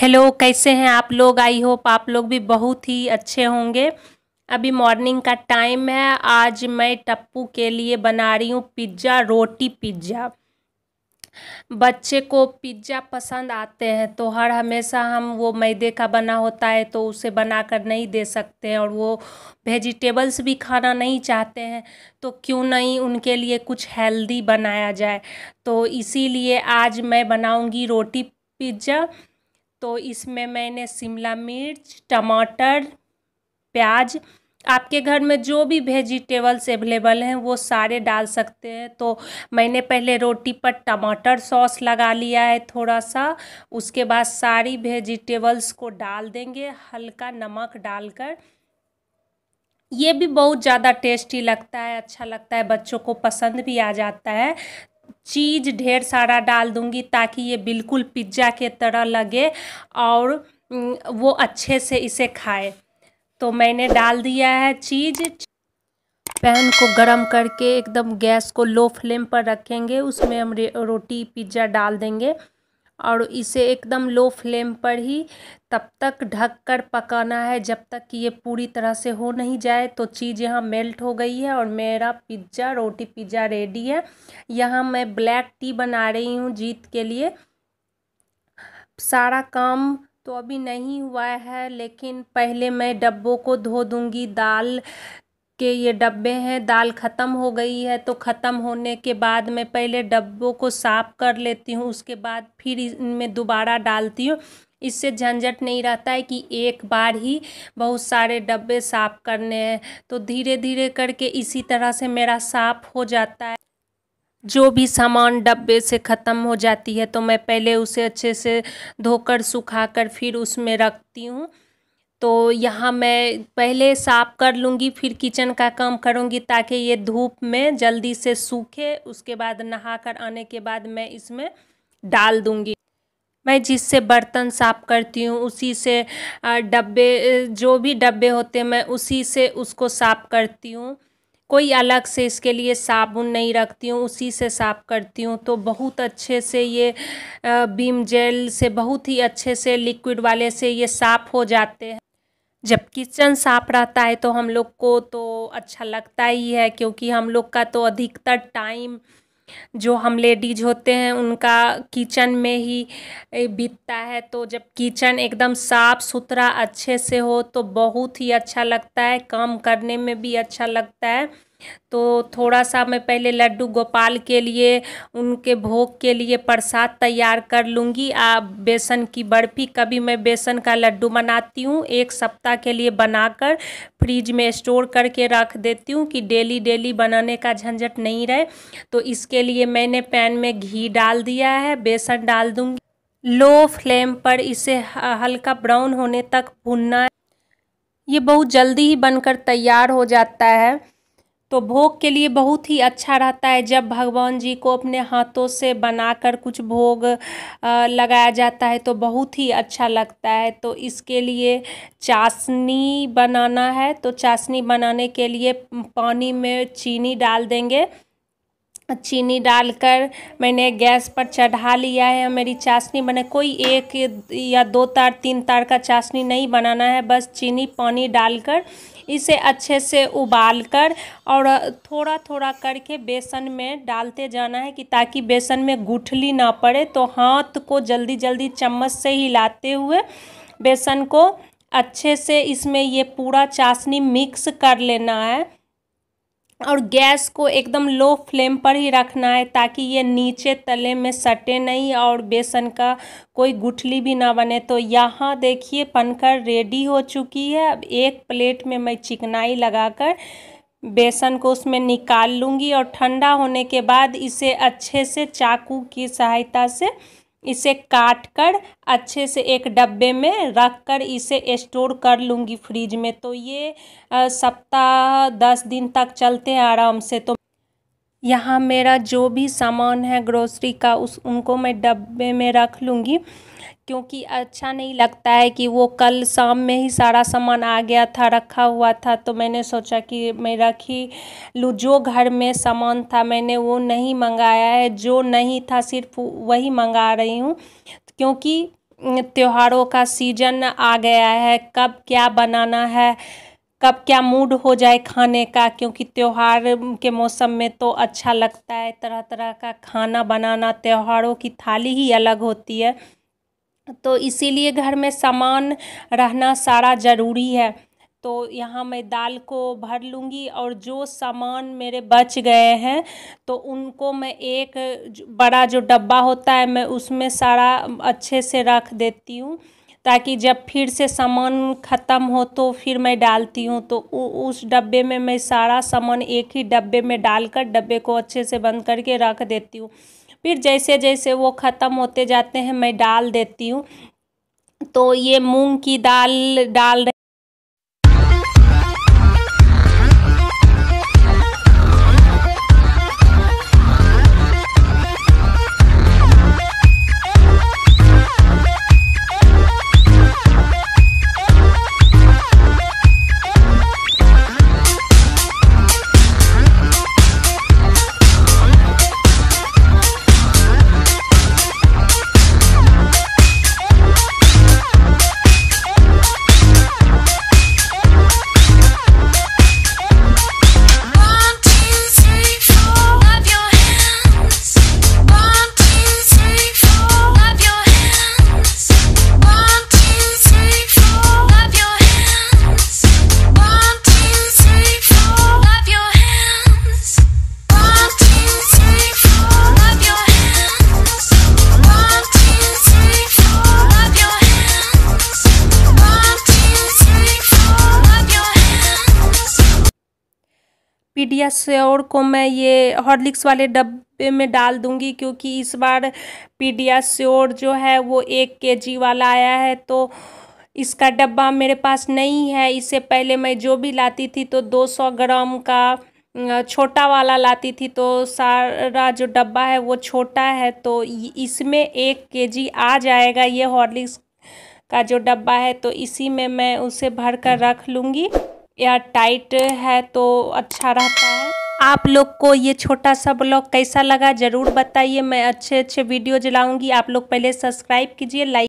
Hello कैसे हैं आप लोग आई होप आप लोग भी बहुत ही अच्छे होंगे अभी मॉर्निंग का टाइम है आज मैं टप्पू के लिए बना रही हूँ पिज्ज़ा रोटी पिज्ज़ा बच्चे को पिज्ज़ा पसंद आते हैं तो हर हमेशा हम वो मैदे का बना होता है तो उसे बना कर नहीं दे सकते हैं और वो वेजिटेबल्स भी खाना नहीं चाहते हैं तो क्यों नहीं उनके लिए कुछ हेल्दी बनाया जाए तो इसीलिए आज मैं बनाऊँगी रोटी पिज्ज़ा तो इसमें मैंने शिमला मिर्च टमाटर प्याज आपके घर में जो भी वेजिटेबल्स अवेलेबल हैं वो सारे डाल सकते हैं तो मैंने पहले रोटी पर टमाटर सॉस लगा लिया है थोड़ा सा उसके बाद सारी वेजिटेबल्स को डाल देंगे हल्का नमक डालकर ये भी बहुत ज़्यादा टेस्टी लगता है अच्छा लगता है बच्चों को पसंद भी आ जाता है चीज़ ढेर सारा डाल दूंगी ताकि ये बिल्कुल पिज्ज़ा के तरह लगे और वो अच्छे से इसे खाए तो मैंने डाल दिया है चीज़ पैन को गरम करके एकदम गैस को लो फ्लेम पर रखेंगे उसमें हम रोटी पिज्ज़ा डाल देंगे और इसे एकदम लो फ्लेम पर ही तब तक ढक कर पकाना है जब तक कि ये पूरी तरह से हो नहीं जाए तो चीज़ यहाँ मेल्ट हो गई है और मेरा पिज्ज़ा रोटी पिज्ज़ा रेडी है यहाँ मैं ब्लैक टी बना रही हूँ जीत के लिए सारा काम तो अभी नहीं हुआ है लेकिन पहले मैं डब्बों को धो दूंगी दाल के ये डब्बे हैं दाल ख़त्म हो गई है तो ख़त्म होने के बाद मैं पहले डब्बों को साफ़ कर लेती हूँ उसके बाद फिर इनमें दोबारा डालती हूँ इससे झंझट नहीं रहता है कि एक बार ही बहुत सारे डब्बे साफ़ करने हैं तो धीरे धीरे करके इसी तरह से मेरा साफ़ हो जाता है जो भी सामान डब्बे से ख़त्म हो जाती है तो मैं पहले उसे अच्छे से धोकर सुखाकर फिर उसमें रखती हूँ तो यहाँ मैं पहले साफ़ कर लूँगी फिर किचन का काम करूँगी ताकि ये धूप में जल्दी से सूखे उसके बाद नहा कर आने के बाद मैं इसमें डाल दूँगी मैं जिससे बर्तन साफ़ करती हूँ उसी से डब्बे जो भी डब्बे होते हैं मैं उसी से उसको साफ़ करती हूँ कोई अलग से इसके लिए साबुन नहीं रखती हूँ उसी से साफ़ करती हूँ तो बहुत अच्छे से ये बीम जेल से बहुत ही अच्छे से लिक्विड वाले से ये साफ़ हो जाते हैं जब किचन साफ रहता है तो हम लोग को तो अच्छा लगता ही है क्योंकि हम लोग का तो अधिकतर टाइम जो हम लेडीज होते हैं उनका किचन में ही बीतता है तो जब किचन एकदम साफ़ सुथरा अच्छे से हो तो बहुत ही अच्छा लगता है काम करने में भी अच्छा लगता है तो थोड़ा सा मैं पहले लड्डू गोपाल के लिए उनके भोग के लिए प्रसाद तैयार कर लूँगी आप बेसन की बर्फ़ी कभी मैं बेसन का लड्डू बनाती हूँ एक सप्ताह के लिए बनाकर फ्रिज में स्टोर करके रख देती हूँ कि डेली डेली बनाने का झंझट नहीं रहे तो इसके लिए मैंने पैन में घी डाल दिया है बेसन डाल दूँगी लो फ्लेम पर इसे हल्का ब्राउन होने तक भुनना है ये बहुत जल्दी ही बनकर तैयार हो जाता है तो भोग के लिए बहुत ही अच्छा रहता है जब भगवान जी को अपने हाथों से बनाकर कुछ भोग लगाया जाता है तो बहुत ही अच्छा लगता है तो इसके लिए चाशनी बनाना है तो चाशनी बनाने के लिए पानी में चीनी डाल देंगे चीनी डालकर मैंने गैस पर चढ़ा लिया है मेरी चाशनी बने कोई एक या दो तार तीन तार का चाशनी नहीं बनाना है बस चीनी पानी डालकर इसे अच्छे से उबाल कर और थोड़ा थोड़ा करके बेसन में डालते जाना है कि ताकि बेसन में गुठली ना पड़े तो हाथ को जल्दी जल्दी चम्मच से हिलाते हुए बेसन को अच्छे से इसमें ये पूरा चाशनी मिक्स कर लेना है और गैस को एकदम लो फ्लेम पर ही रखना है ताकि ये नीचे तले में सटे नहीं और बेसन का कोई गुठली भी ना बने तो यहाँ देखिए पनकर रेडी हो चुकी है अब एक प्लेट में मैं चिकनाई लगाकर बेसन को उसमें निकाल लूँगी और ठंडा होने के बाद इसे अच्छे से चाकू की सहायता से इसे काट कर अच्छे से एक डब्बे में रख कर इसे स्टोर कर लूँगी फ्रिज में तो ये सप्ताह दस दिन तक चलते हैं आराम से तो यहाँ मेरा जो भी सामान है ग्रोसरी का उस उनको मैं डब्बे में रख लूँगी क्योंकि अच्छा नहीं लगता है कि वो कल शाम में ही सारा सामान आ गया था रखा हुआ था तो मैंने सोचा कि मैं रख ही लूँ जो घर में सामान था मैंने वो नहीं मंगाया है जो नहीं था सिर्फ वही मंगा रही हूँ क्योंकि त्योहारों का सीजन आ गया है कब क्या बनाना है कब क्या मूड हो जाए खाने का क्योंकि त्यौहार के मौसम में तो अच्छा लगता है तरह तरह का खाना बनाना त्यौहारों की थाली ही अलग होती है तो इसीलिए घर में सामान रहना सारा ज़रूरी है तो यहाँ मैं दाल को भर लूँगी और जो सामान मेरे बच गए हैं तो उनको मैं एक बड़ा जो डब्बा होता है मैं उसमें सारा अच्छे से रख देती हूँ ताकि जब फिर से सामान ख़त्म हो तो फिर मैं डालती हूँ तो उ, उस डब्बे में मैं सारा सामान एक ही डब्बे में डालकर डब्बे को अच्छे से बंद करके रख देती हूँ फिर जैसे जैसे वो ख़त्म होते जाते हैं मैं डाल देती हूँ तो ये मूंग की दाल डाल पीडियाश्योर को मैं ये हॉर्लिक्स वाले डब्बे में डाल दूंगी क्योंकि इस बार पीडियाश्योर जो है वो एक जी वाला आया है तो इसका डब्बा मेरे पास नहीं है इससे पहले मैं जो भी लाती थी तो 200 ग्राम का छोटा वाला लाती थी तो सारा जो डब्बा है वो छोटा है तो इसमें एक केजी आ जाएगा ये हॉर्लिक्स का जो डब्बा है तो इसी में मैं उसे भर कर हम्म। रख लूँगी या टाइट है तो अच्छा रहता है आप लोग को ये छोटा सा ब्लॉग कैसा लगा ज़रूर बताइए मैं अच्छे अच्छे वीडियो जलाऊंगी आप लोग पहले सब्सक्राइब कीजिए लाइक